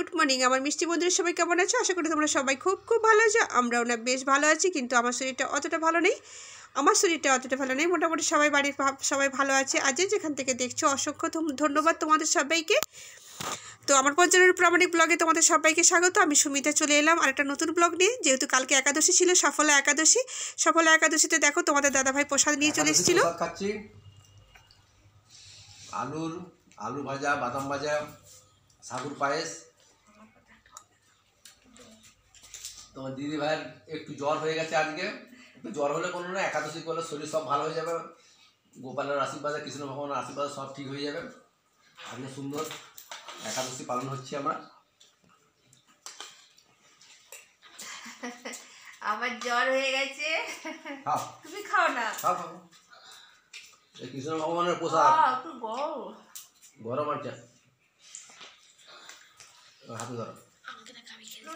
good morning আমার মিষ্টি বন্ধুরা সবাই কেমন আছো আশা করি তোমরা সবাই খুব খুব ভালো আছো আমরাও না বেশ ভালো আছি কিন্তু আমার শরীরটা অতটা ভালো নেই আমার শরীরটা অতটা ভালো নেই মোটামুটি সবাই বাড়ির সবাই ভালো আছে আজ যেখান থেকে দেখছো অসংখ্য ধন্যবাদ তোমাদের সবাইকে তো আমার পঞ্চানের প্রামাণিক ব্লগে তোমাদের সবাইকে স্বাগত আমি সুমিতা চলে এলাম আর একটা নতুন ব্লগ নিয়ে যেহেতু কালকে একাদশী ছিল সফলা একাদশী সফলা একাদশীতে দেখো তোমাদের দাদাভাই প্রসাদ নিয়ে চলে এসেছিল আলুর আলু ভাজা বাদাম ভাজা সাগুর পায়েস তো দিদি ভাইয়ের একটু জ্বর হয়ে গেছে আজকে একটু জ্বর হলে কোনো না একাদশী করলে শরীর সব ভালো হয়ে যাবে গোপালের আশীর্বাদে কৃষ্ণ ভগবানের আশীর্বাদে সব ঠিক হয়ে যাবে আজকে সুন্দর একাদশী পালন হচ্ছে আমরা আমার জ্বর হয়ে গেছে তুমি খাও না খাও কৃষ্ণ ভগবানের প্রসাদ গরম আছে হাতে ধরো কাল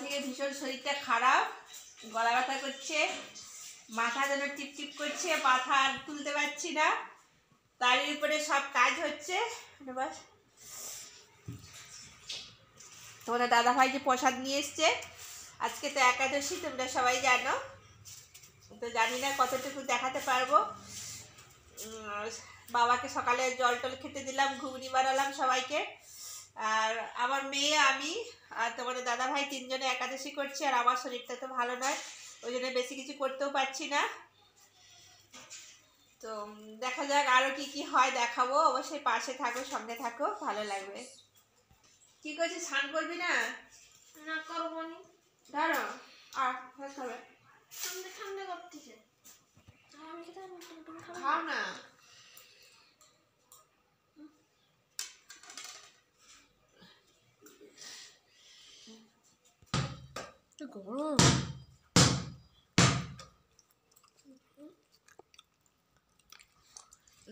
থেকে ভীষণ শরীরটা খারাপ গলা ব্যথা করছে মাথা যেন চিপচিপ করছে মাথা আর তুলতে পারছি না তারই উপরে সব কাজ হচ্ছে তোমরা তোমাদের দাদাভাই যে প্রসাদ নিয়ে এসছে আজকে তো একাদশী তোমরা সবাই জানো তো জানি না কতটুকু দেখাতে পারবো বাবাকে সকালে জল টল খেতে দিলাম ঘুগনি বানালাম সবাইকে আর আমার মেয়ে আমি আর তোমাদের দাদা ভাই তিনজনে একাদশী করছি আর আমার শরীরটা তো ভালো নয় ওই জন্য বেশি কিছু করতেও পারছি না তো দেখা যাক আরও কি কি হয় দেখাবো অবশ্যই পাশে থাকো সঙ্গে থাকো ভালো লাগবে কি করছিস স্নান করবি না না করবো না হ্যাঁ,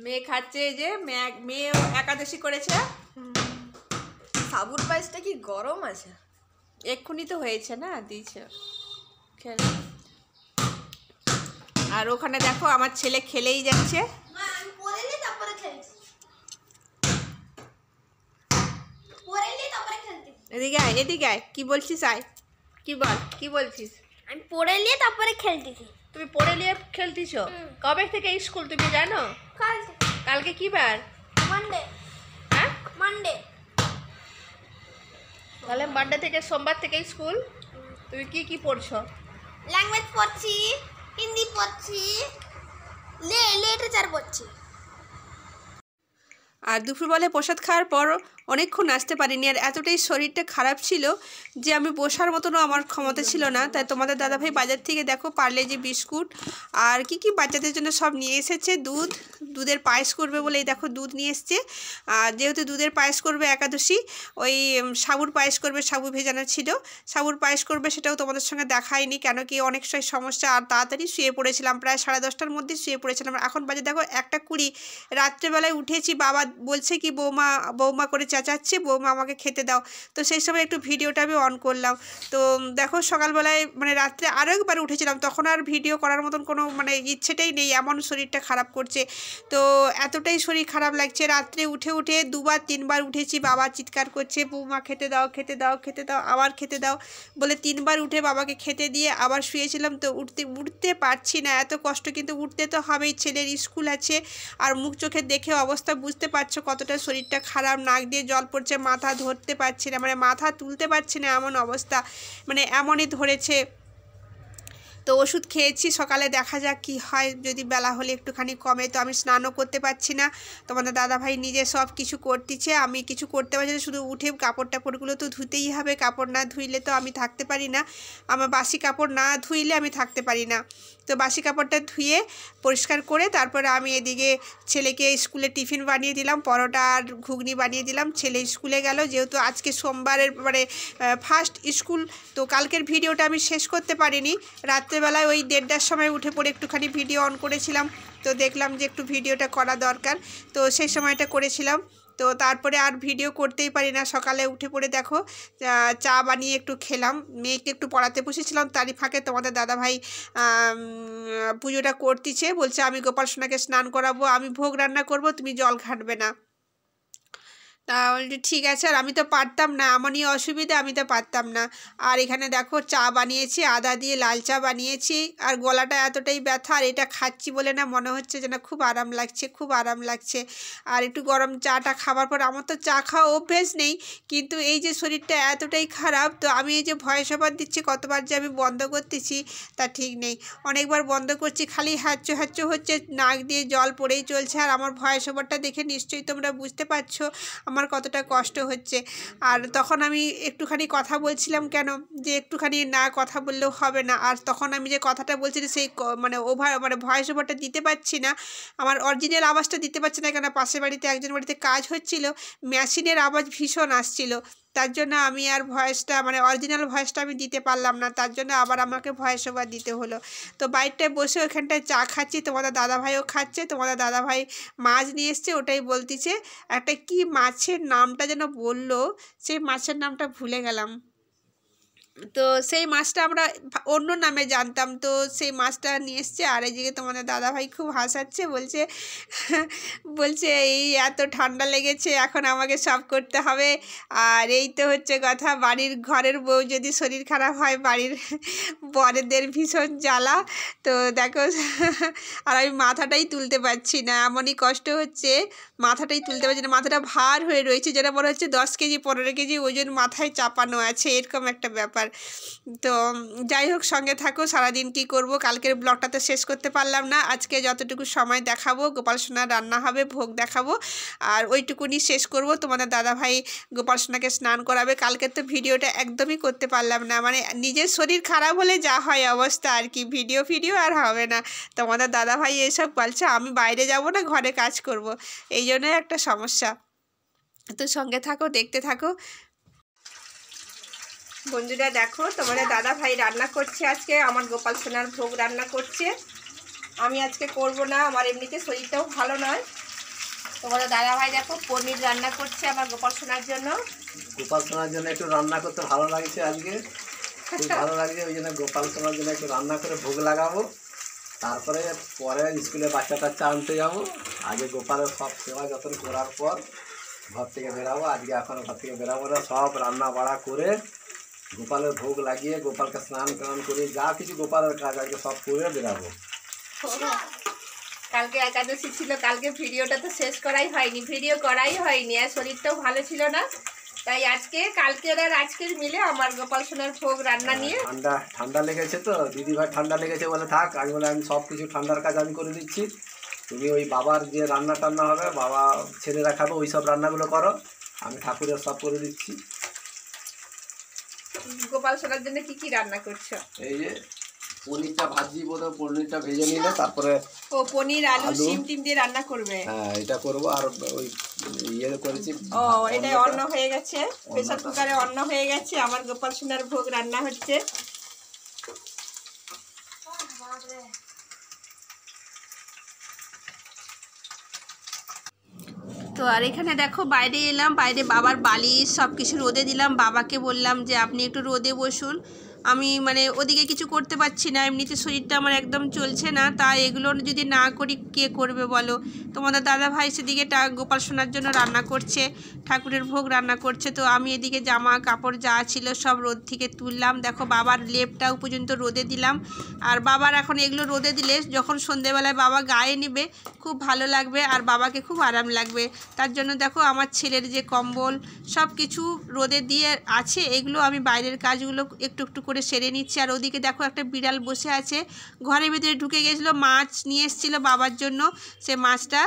মেয়ে খাচ্ছে এই যে মেয়ে একাদশী করেছে সাবুর পায়েসটা কি গরম আছে এক্ষুনি তো হয়েছে না দিয়েছে খেলে আর ওখানে দেখো আমার ছেলে খেলেই যাচ্ছে এদিকে আয় এদিকে আয় বলছিস বল কি বলছিস আমি পড়ে নিয়ে তারপরে খেলতেছি তুমি পড়ে নিয়ে খেলতেছো কবে থেকে স্কুল তুমি জানো কালকে কি বার হ্যাঁ তাহলে থেকে সোমবার থেকে স্কুল তুমি কি কি পড়ছো ল্যাঙ্গুয়েজ পড়ছি হিন্দি পড়ছি লে লেটে চার পড়ছি আর দুপুরবেলায় প্রসাদ খাওয়ার পর অনেকক্ষণ আসতে পারিনি আর এতটাই শরীরটা খারাপ ছিল যে আমি বসার মতনও আমার ক্ষমতা ছিল না তাই তোমাদের দাদাভাই বাজার থেকে দেখো পারলে যে বিস্কুট আর কি কি বাচ্চাদের জন্য সব নিয়ে এসেছে দুধ দুধের পায়েস করবে বলে দেখো দুধ নিয়ে এসছে আর যেহেতু দুধের পায়েস করবে একাদশী ওই সাবুর পায়েস করবে সাবু ভেজানো ছিল সাবুর পায়েস করবে সেটাও তোমাদের সঙ্গে দেখায়নি কেন কি অনেক সময় সমস্যা আর তাড়াতাড়ি শুয়ে পড়েছিলাম প্রায় সাড়ে দশটার মধ্যে শুয়ে পড়েছিলাম এখন বাজে দেখো একটা কুড়ি রাত্রেবেলায় উঠেছি বাবা বলছে কি বৌমা বৌমা করেছে চেঁচাচ্ছে বৌমা আমাকে খেতে দাও তো সেই সময় একটু ভিডিওটা আমি অন করলাম তো দেখো সকালবেলায় মানে রাত্রে আরও একবার উঠেছিলাম তখন আর ভিডিও করার মতন কোনো মানে ইচ্ছেটাই নেই এমন শরীরটা খারাপ করছে তো এতটাই শরীর খারাপ লাগছে রাত্রে উঠে উঠে দুবার তিনবার উঠেছি বাবা চিৎকার করছে বৌমা খেতে দাও খেতে দাও খেতে দাও আবার খেতে দাও বলে তিনবার উঠে বাবাকে খেতে দিয়ে আবার শুয়েছিলাম তো উঠতে উঠতে পারছি না এত কষ্ট কিন্তু উঠতে তো হবেই ছেলের স্কুল আছে আর মুখ চোখে দেখে অবস্থা বুঝতে পারছো কতটা শরীরটা খারাপ নাক দিয়ে জল পড়ছে মাথা ধরতে পারছি না মানে মাথা তুলতে পারছি না এমন অবস্থা মানে এমনই ধরেছে তো ওষুধ খেয়েছি সকালে দেখা যাক কি হয় যদি বেলা হলে একটুখানি কমে তো আমি স্নানও করতে পারছি না তোমাদের দাদাভাই নিজে সব কিছু করতেছে আমি কিছু করতে পারছি না শুধু উঠে কাপড় টাপড়গুলো তো ধুতেই হবে কাপড় না ধুইলে তো আমি থাকতে পারি না আমার বাসি কাপড় না ধুইলে আমি থাকতে পারি না তো বাসি কাপড়টা ধুয়ে পরিষ্কার করে তারপরে আমি এদিকে ছেলেকে স্কুলে টিফিন বানিয়ে দিলাম পরোটা আর ঘুগনি বানিয়ে দিলাম ছেলে স্কুলে গেল যেহেতু আজকে সোমবারের মানে ফার্স্ট স্কুল তো কালকের ভিডিওটা আমি শেষ করতে পারিনি রাত্রে রাত্রেবেলায় ওই দেড়টার সময় উঠে পড়ে একটুখানি ভিডিও অন করেছিলাম তো দেখলাম যে একটু ভিডিওটা করা দরকার তো সেই সময়টা করেছিলাম তো তারপরে আর ভিডিও করতেই পারি না সকালে উঠে পড়ে দেখো চা বানিয়ে একটু খেলাম মেয়েকে একটু পড়াতে বসেছিলাম তারই ফাঁকে তোমাদের দাদাভাই পুজোটা করতেছে বলছে আমি গোপাল সোনাকে স্নান করাবো আমি ভোগ রান্না করব তুমি জল ঘাটবে না তা বলছে ঠিক আছে আর আমি তো পারতাম না আমারই অসুবিধা আমি তো পারতাম না আর এখানে দেখো চা বানিয়েছি আদা দিয়ে লাল চা বানিয়েছি আর গলাটা এতটাই ব্যথা আর এটা খাচ্ছি বলে না মনে হচ্ছে যেন খুব আরাম লাগছে খুব আরাম লাগছে আর একটু গরম চাটা খাবার পর আমার তো চা খাওয়া অভ্যেস নেই কিন্তু এই যে শরীরটা এতটাই খারাপ তো আমি এই যে ভয়েস আবার দিচ্ছি কতবার যে আমি বন্ধ করতেছি তা ঠিক নেই অনেকবার বন্ধ করছি খালি হ্যাচ্চো হ্যাচ্চো হচ্ছে নাক দিয়ে জল পড়েই চলছে আর আমার ভয়েস ওভারটা দেখে নিশ্চয়ই তোমরা বুঝতে পারছো আমার কতটা কষ্ট হচ্ছে আর তখন আমি একটুখানি কথা বলছিলাম কেন যে একটুখানি না কথা বললেও হবে না আর তখন আমি যে কথাটা বলছি সেই মানে ওভার মানে ভয়েস ওভারটা দিতে পারছি না আমার অরিজিনাল আওয়াজটা দিতে পারছি না কেন পাশের বাড়িতে একজন বাড়িতে কাজ হচ্ছিল মেশিনের আওয়াজ ভীষণ আসছিলো তার জন্য আমি আর ভয়েসটা মানে অরিজিনাল ভয়েসটা আমি দিতে পারলাম না তার জন্য আবার আমাকে ভয়েস ওভার দিতে হলো তো বাইকটায় বসে ওখানটায় চা খাচ্ছি তোমাদের দাদাভাইও খাচ্ছে তোমাদের দাদাভাই মাছ নিয়ে এসছে ওটাই বলতিছে একটা কি মাছের নামটা যেন বললো সেই মাছের নামটা ভুলে গেলাম তো সেই মাছটা আমরা অন্য নামে জানতাম তো সেই মাছটা নিয়ে এসছে আর এদিকে তোমাদের দাদাভাই খুব হাসাচ্ছে বলছে বলছে এই এত ঠান্ডা লেগেছে এখন আমাকে সব করতে হবে আর এই তো হচ্ছে কথা বাড়ির ঘরের বউ যদি শরীর খারাপ হয় বাড়ির বরেদের ভীষণ জ্বালা তো দেখো আর আমি মাথাটাই তুলতে পারছি না এমনই কষ্ট হচ্ছে মাথাটাই তুলতে পারছি না মাথাটা ভার হয়ে রয়েছে যেটা মনে হচ্ছে দশ কেজি পনেরো কেজি ওজন মাথায় চাপানো আছে এরকম একটা ব্যাপার ব্যাপার তো যাই হোক সঙ্গে থাকো সারাদিন কি করব কালকের ব্লগটা তো শেষ করতে পারলাম না আজকে যতটুকু সময় দেখাবো গোপাল সোনার রান্না হবে ভোগ দেখাবো আর ওইটুকুনি শেষ করব তোমাদের দাদাভাই গোপাল সোনাকে স্নান করাবে কালকের তো ভিডিওটা একদমই করতে পারলাম না মানে নিজের শরীর খারাপ হলে যা হয় অবস্থা আর কি ভিডিও ফিডিও আর হবে না তোমাদের দাদাভাই এসব বলছে আমি বাইরে যাব না ঘরে কাজ করব এই জন্যই একটা সমস্যা তো সঙ্গে থাকো দেখতে থাকো বন্ধুরা দেখো তোমাদের দাদা ভাই রান্না করছে আজকে আমার গোপাল সোনার ভোগ রান্না করছে আমি আজকে করব না আমার এমনিতে শরীরটাও ভালো নয় তোমাদের দাদা ভাই দেখো পনির রান্না করছে আমার গোপাল সোনার জন্য গোপাল সোনার জন্য একটু রান্না করতে ভালো লাগছে আজকে ভালো লাগছে ওই জন্য গোপাল সোনার জন্য একটু রান্না করে ভোগ লাগাবো তারপরে পরে স্কুলে বাচ্চা টাচ্চা আনতে যাবো আগে গোপালের সব সেবা যত্ন করার পর ঘর থেকে বেরাবো আজকে এখন ঘর থেকে বেরাবো না সব রান্না বাড়া করে গোপালের ভোগ লাগিয়ে গোপালকে স্নান টান করে যা কিছু গোপালের কাজ আজকে সব করে বেরাবো কালকে একাদশী ছিল কালকে ভিডিওটা তো শেষ করাই হয়নি ভিডিও করাই হয়নি আর শরীরটাও ভালো ছিল না তাই আজকে কালকের আর আজকের মিলে আমার গোপাল সোনার ভোগ রান্না হ্যাঁ, নিয়ে ঠান্ডা ঠান্ডা লেগেছে তো দিদি ভাই ঠান্ডা লেগেছে বলে থাক আমি বলে আমি সব কিছু ঠান্ডার কাজ আমি করে দিচ্ছি তুমি ওই বাবার যে রান্না টান্না হবে বাবা ছেলেরা খাবে ওই সব রান্নাগুলো করো আমি ঠাকুরের সব করে দিচ্ছি গোপাল সোনার জন্য কি কি রান্না করছো এই যে পনিরটা ভাজি বলে পনিরটা ভেজে নিলে তারপরে ও পনির আলু শিম টিম দিয়ে রান্না করবে হ্যাঁ এটা করব আর ওই ইয়ে করেছি ও এটা অন্ন হয়ে গেছে প্রেসার কুকারে অন্ন হয়ে গেছে আমার গোপাল সোনার ভোগ রান্না হচ্ছে আর এখানে দেখো বাইরে এলাম বাইরে বাবার বালিশ সব কিছু রোদে দিলাম বাবাকে বললাম যে আপনি একটু রোদে বসুন আমি মানে ওদিকে কিছু করতে পারছি না এমনিতে শরীরটা আমার একদম চলছে না তাই এগুলো যদি না করি কে করবে বলো তোমাদের দাদা ভাই সেদিকে টা গোপাল সোনার জন্য রান্না করছে ঠাকুরের ভোগ রান্না করছে তো আমি এদিকে জামা কাপড় যা ছিল সব রোদ থেকে তুললাম দেখো বাবার লেপটাও পর্যন্ত রোদে দিলাম আর বাবার এখন এগুলো রোদে দিলে যখন সন্ধেবেলায় বাবা গায়ে নেবে খুব ভালো লাগবে আর বাবাকে খুব আরাম লাগবে তার জন্য দেখো আমার ছেলের যে কম্বল সব কিছু রোদে দিয়ে আছে এগুলো আমি বাইরের কাজগুলো একটু একটু করে সেরে নিচ্ছে আর ওদিকে দেখো একটা বিড়াল বসে আছে ঘরের ভিতরে ঢুকে গেছিলো মাছ নিয়ে এসেছিলো বাবার জন্য সে মাছটা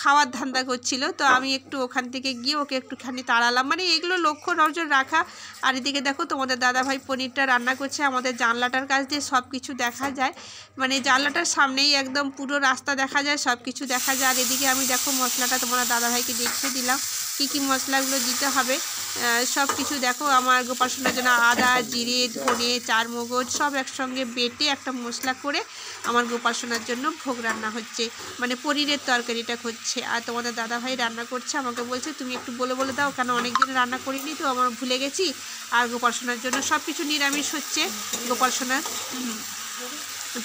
খাওয়ার ধান্দা করছিল তো আমি একটু ওখান থেকে গিয়ে ওকে একটুখানি তাড়ালাম মানে এগুলো লক্ষ্য নজর রাখা আর এদিকে দেখো তোমাদের দাদাভাই পনিরটা রান্না করছে আমাদের জানলাটার কাছ দিয়ে সব কিছু দেখা যায় মানে জানলাটার সামনেই একদম পুরো রাস্তা দেখা যায় সব কিছু দেখা যায় আর এদিকে আমি দেখো মশলাটা তোমার দাদাভাইকে দেখিয়ে দিলাম কী কী মশলাগুলো দিতে হবে সব কিছু দেখো আমার গোপাল জন্য আদা জিরে ধনে চারমগজ সব একসঙ্গে বেটে একটা মশলা করে আমার গোপাল জন্য ভোগ রান্না হচ্ছে মানে পনিরের তরকারিটা হচ্ছে আর তোমাদের দাদাভাই রান্না করছে আমাকে বলছে তুমি একটু বলে বলে দাও কেন অনেকদিন রান্না করিনি তো আমার ভুলে গেছি আর গোপাসনার জন্য সব কিছু নিরামিষ হচ্ছে গোপাল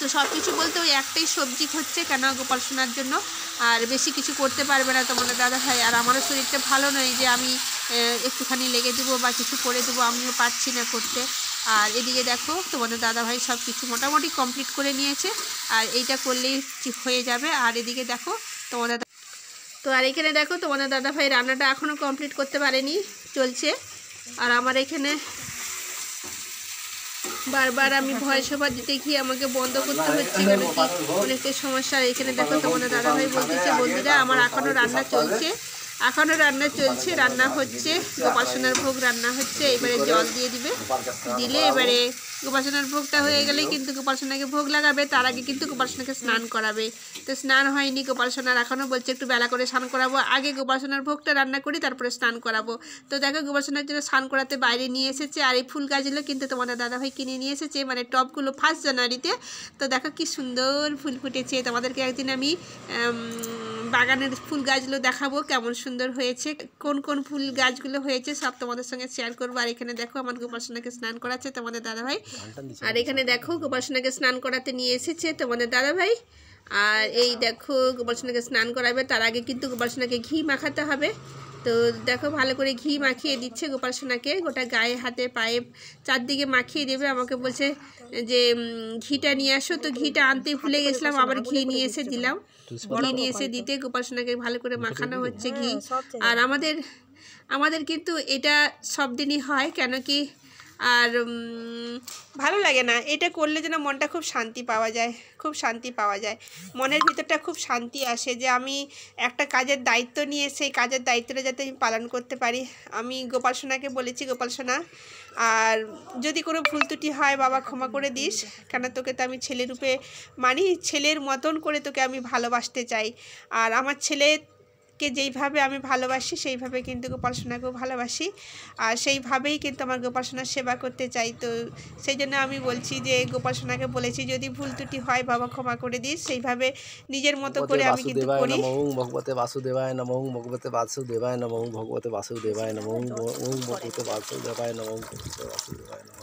তো সব কিছু বলতে ওই একটাই সবজি হচ্ছে কেন গোপাল শোনার জন্য আর বেশি কিছু করতে পারবে না তোমাদের দাদা ভাই আর আমারও শরীরটা ভালো নয় যে আমি একটুখানি লেগে দেবো বা কিছু করে দেবো আমিও পারছি না করতে আর এদিকে দেখো তোমাদের দাদাভাই সব কিছু মোটামুটি কমপ্লিট করে নিয়েছে আর এইটা করলেই হয়ে যাবে আর এদিকে দেখো তোমাদের তো আর এখানে দেখো তোমাদের দাদাভাই রান্নাটা এখনও কমপ্লিট করতে পারেনি চলছে আর আমার এখানে বারবার আমি ভয়েস ওভার দিতে গিয়ে আমাকে বন্ধ করতে হচ্ছে কেন মানে কি অনেকের সমস্যা এখানে দেখো তোমাদের দাদাভাই বলতেছে বন্ধুরা আমার এখনও রান্না চলছে এখনও রান্না চলছে রান্না হচ্ছে গোপাসনার ভোগ রান্না হচ্ছে এবারে জল দিয়ে দিবে দিলে এবারে গোপাসনার ভোগটা হয়ে গেলে কিন্তু গোপালসোনাকে ভোগ লাগাবে তার আগে কিন্তু গোপালসোনাকে স্নান করাবে তো স্নান হয়নি গোপালসোনার এখনও বলছে একটু বেলা করে স্নান করাবো আগে গোপালসোনার ভোগটা রান্না করি তারপরে স্নান করাবো তো দেখো গোপালসোনার জন্য স্নান করাতে বাইরে নিয়ে এসেছে আর এই ফুল গাছগুলো কিন্তু তোমাদের দাদাভাই কিনে নিয়ে এসেছে মানে টপগুলো ফার্স্ট জানুয়ারিতে তো দেখো কি সুন্দর ফুল ফুটেছে তোমাদেরকে একদিন আমি বাগানের ফুল গাছগুলো দেখাবো কেমন সুন্দর হয়েছে কোন কোন ফুল গাছগুলো হয়েছে সব তোমাদের সঙ্গে শেয়ার করবো আর এখানে দেখো আমার গোপাসনাকে স্নান করাচ্ছে তোমাদের দাদাভাই আর এখানে দেখো গোপাসনাকে স্নান করাতে নিয়ে এসেছে তোমাদের দাদাভাই আর এই দেখো গোপালসোনাকে স্নান করাবে তার আগে কিন্তু গোপালসোনাকে ঘি মাখাতে হবে তো দেখো ভালো করে ঘি মাখিয়ে দিচ্ছে গোপালসোনাকে গোটা গায়ে হাতে পায়ে চারদিকে মাখিয়ে দেবে আমাকে বলছে যে ঘিটা নিয়ে আসো তো ঘিটা আনতে ভুলে গেছিলাম আবার ঘি নিয়ে এসে দিলাম ঘি নিয়ে এসে দিতে উপাসনাকে ভালো করে মাখানো হচ্ছে ঘি হ্যাঁ, আর আমাদের আমাদের কিন্তু এটা সব দিনই হয় কেন কি আর ভালো লাগে না এটা করলে যেন মনটা খুব শান্তি পাওয়া যায় খুব শান্তি পাওয়া যায় মনের ভিতরটা খুব শান্তি আসে যে আমি একটা কাজের দায়িত্ব নিয়ে সেই কাজের দায়িত্বটা যাতে আমি পালন করতে পারি আমি গোপাল সোনাকে বলেছি গোপাল সোনা আর যদি কোনো ভুল ত্রুটি হয় বাবা ক্ষমা করে দিস কেন তোকে তো আমি ছেলেরূপে মানি ছেলের মতন করে তোকে আমি ভালোবাসতে চাই আর আমার ছেলে কে যেইভাবে আমি ভালোবাসি সেইভাবে কিন্তু গোপালসোনাকেও ভালোবাসি আর সেইভাবেই কিন্তু আমার গোপালসোনার সেবা করতে চাই তো সেই জন্য আমি বলছি যে গোপালসোনাকে বলেছি যদি ভুল ত্রুটি হয় বাবা ক্ষমা করে দিস সেইভাবে নিজের মতো করে আমি কিন্তু করি ভগবতে বাসুদেবায় নম ভগবতে বাসুদেবায় নম ভগবতে বাসুদেবায় নম ওম ভগবতে বাসুদেবায় নম ভগবতে বাসুদেবায় নমং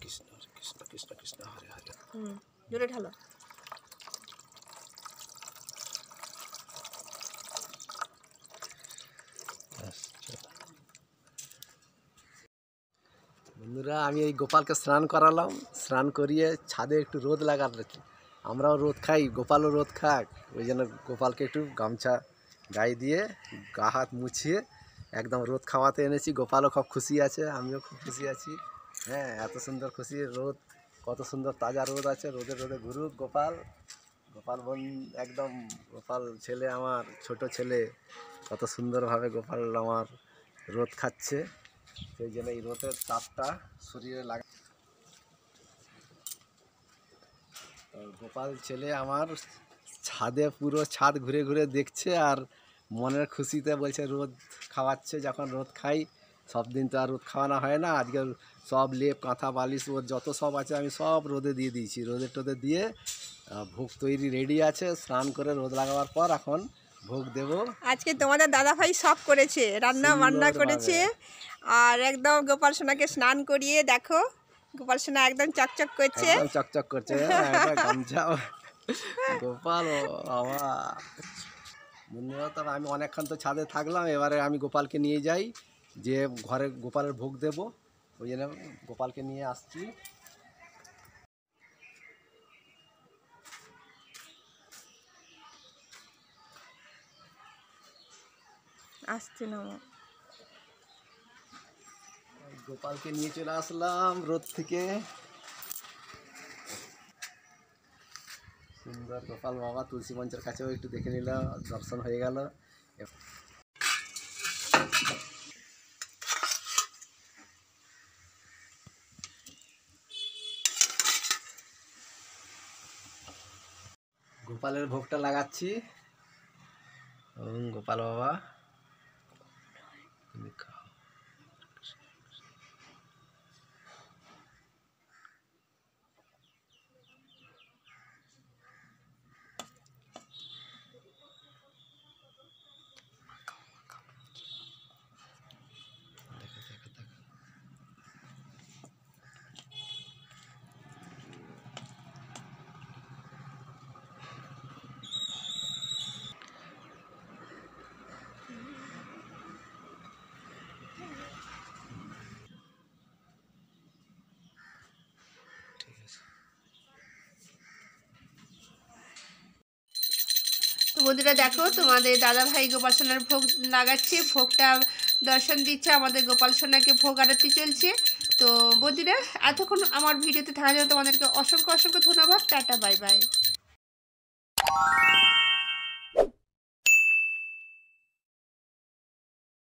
কৃষ্ণ কৃষ্ণ কৃষ্ণ কৃষ্ণ হরে হরে জোরে ঢালো বন্ধুরা আমি এই গোপালকে স্নান করালাম স্নান করিয়ে ছাদে একটু রোদ লাগাল আমরাও রোদ খাই গোপালও রোদ খাক ওই জন্য গোপালকে একটু গামছা গায়ে দিয়ে গা হাত মুছিয়ে একদম রোদ খাওয়াতে এনেছি গোপালও খুব খুশি আছে আমিও খুব খুশি আছি হ্যাঁ এত সুন্দর খুশি রোদ কত সুন্দর তাজা রোদ আছে রোদে রোদে ঘুরুক গোপাল গোপাল বোন একদম গোপাল ছেলে আমার ছোট ছেলে কত সুন্দরভাবে গোপাল আমার রোদ খাচ্ছে সেই জন্য এই রোদের তাপটা শরীরে লাগা গোপাল ছেলে আমার ছাদে পুরো ছাদ ঘুরে ঘুরে দেখছে আর মনের খুশিতে বলছে রোদ খাওয়াচ্ছে যখন রোদ খাই সব দিন তো আর রোদ খাওয়ানো হয় না আজকে সব লেপ কাঁথা বালিশ ওর যত সব আছে আমি সব রোদে দিয়ে দিয়েছি রোদে টোদে দিয়ে ভোগ তৈরি রেডি আছে স্নান করে রোদ লাগাবার পর এখন ভোগ দেব আজকে তোমাদের দাদা ভাই সব করেছে রান্না বান্না করেছে আর একদম গোপাল সোনাকে স্নান করিয়ে দেখো গোপাল সোনা একদম চকচক করছে চকচক করছে হ্যাঁ, গোপাল বাবা আমি অনেকক্ষণ তো ছাদে থাকলাম এবারে আমি গোপালকে নিয়ে যাই যে ঘরে গোপালের ভোগ দেব ওই জন্য গোপালকে নিয়ে আসছি আসছে না গোপালকে নিয়ে চলে আসলাম রোদ থেকে সুন্দর গোপাল বাবা তুলসী মঞ্চের কাছেও একটু দেখে নিল দর্শন হয়ে গেল গোপালের ভোগটা লাগাচ্ছি গোপাল বাবা বন্ধুরা দেখো তোমাদের দাদা ভাই গোপাল সোনার ভোগ লাগাচ্ছে ভোগটা দর্শন দিচ্ছে আমাদের গোপাল সোনাকে ভোগ আরতি চলছে তো বন্ধুরা এতক্ষণ আমার ভিডিওতে থাকা জন্য তোমাদেরকে অসংখ্য অসংখ্য ধন্যবাদ টাটা বাই বাই